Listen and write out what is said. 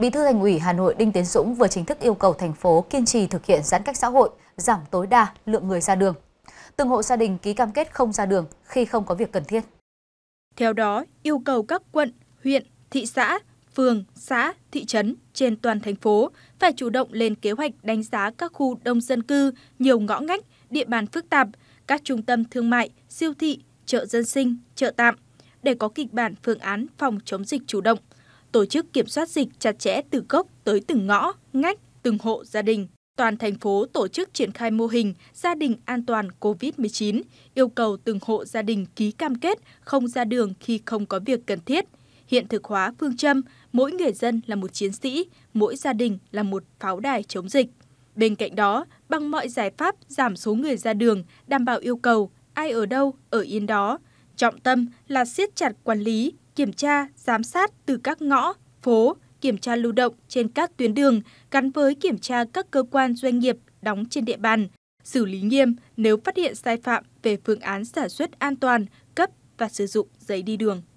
Bí thư Thành ủy Hà Nội Đinh Tiến Dũng vừa chính thức yêu cầu thành phố kiên trì thực hiện giãn cách xã hội, giảm tối đa lượng người ra đường. Từng hộ gia đình ký cam kết không ra đường khi không có việc cần thiết. Theo đó, yêu cầu các quận, huyện, thị xã, phường, xã, thị trấn trên toàn thành phố phải chủ động lên kế hoạch đánh giá các khu đông dân cư, nhiều ngõ ngách, địa bàn phức tạp, các trung tâm thương mại, siêu thị, chợ dân sinh, chợ tạm để có kịch bản phương án phòng chống dịch chủ động – tổ chức kiểm soát dịch chặt chẽ từ gốc tới từng ngõ, ngách, từng hộ gia đình. Toàn thành phố tổ chức triển khai mô hình gia đình an toàn COVID-19, yêu cầu từng hộ gia đình ký cam kết không ra đường khi không có việc cần thiết. Hiện thực hóa phương châm mỗi người dân là một chiến sĩ, mỗi gia đình là một pháo đài chống dịch. Bên cạnh đó, bằng mọi giải pháp giảm số người ra đường, đảm bảo yêu cầu ai ở đâu ở yên đó. Trọng tâm là siết chặt quản lý, kiểm tra, giám sát từ các ngõ, phố, kiểm tra lưu động trên các tuyến đường gắn với kiểm tra các cơ quan doanh nghiệp đóng trên địa bàn, xử lý nghiêm nếu phát hiện sai phạm về phương án sản xuất an toàn, cấp và sử dụng giấy đi đường.